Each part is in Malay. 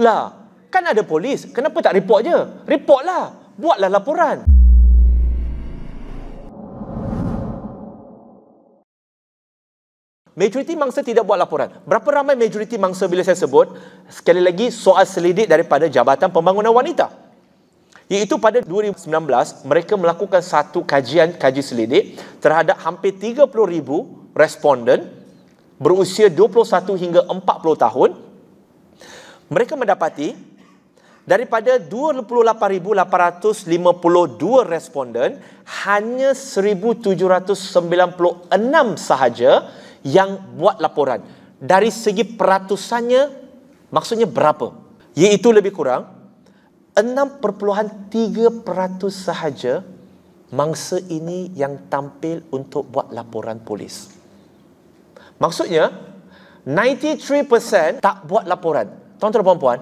Lah, kan ada polis. Kenapa tak report je? Reportlah. Buatlah laporan. Majoriti mangsa tidak buat laporan. Berapa ramai majoriti mangsa bila saya sebut? Sekali lagi, soal selidik daripada Jabatan Pembangunan Wanita. Iaitu pada 2019, mereka melakukan satu kajian kaji selidik terhadap hampir 30,000 responden berusia 21 hingga 40 tahun mereka mendapati daripada 28852 responden hanya 1796 sahaja yang buat laporan dari segi peratusannya maksudnya berapa iaitu lebih kurang 6.3% sahaja mangsa ini yang tampil untuk buat laporan polis maksudnya 93% tak buat laporan Tuan-tuan dan puan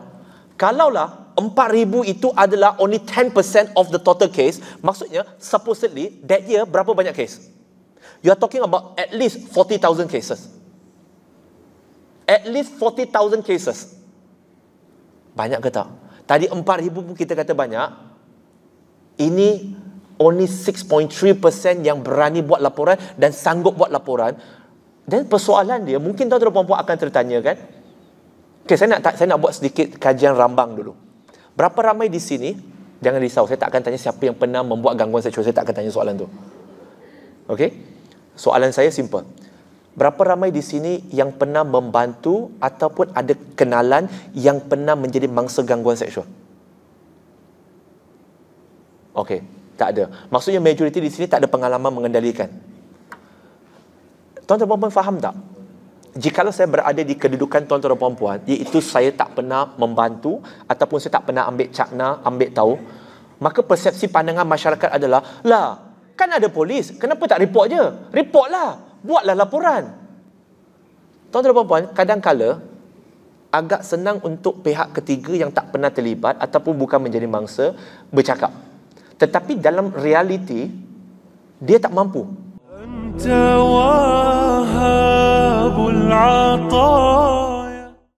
kalaulah 4,000 itu adalah only 10% of the total case, maksudnya supposedly that year berapa banyak case? You are talking about at least 40,000 cases. At least 40,000 cases. Banyak ke tak? Tadi 4,000 pun kita kata banyak. Ini only 6.3% yang berani buat laporan dan sanggup buat laporan. Dan persoalan dia, mungkin tuan-tuan dan puan-puan akan tertanya kan, Okay, saya nak saya nak buat sedikit kajian rambang dulu. Berapa ramai di sini? Jangan risau, saya tak akan tanya siapa yang pernah membuat gangguan seksual. Saya tak akan tanya soalan tu. Okay? Soalan saya simple. Berapa ramai di sini yang pernah membantu ataupun ada kenalan yang pernah menjadi mangsa gangguan seksual? Okay, tak ada. Maksudnya majoriti di sini tak ada pengalaman mengendalikan. Tuan-tuan dan faham tak? jikalau saya berada di kedudukan tuan-tuan dan puan-puan iaitu saya tak pernah membantu ataupun saya tak pernah ambil cakna ambil tahu maka persepsi pandangan masyarakat adalah lah kan ada polis kenapa tak report je reportlah buatlah laporan tuan-tuan dan puan-puan kadangkala agak senang untuk pihak ketiga yang tak pernah terlibat ataupun bukan menjadi mangsa bercakap tetapi dalam realiti dia tak mampu Entawah. عطايا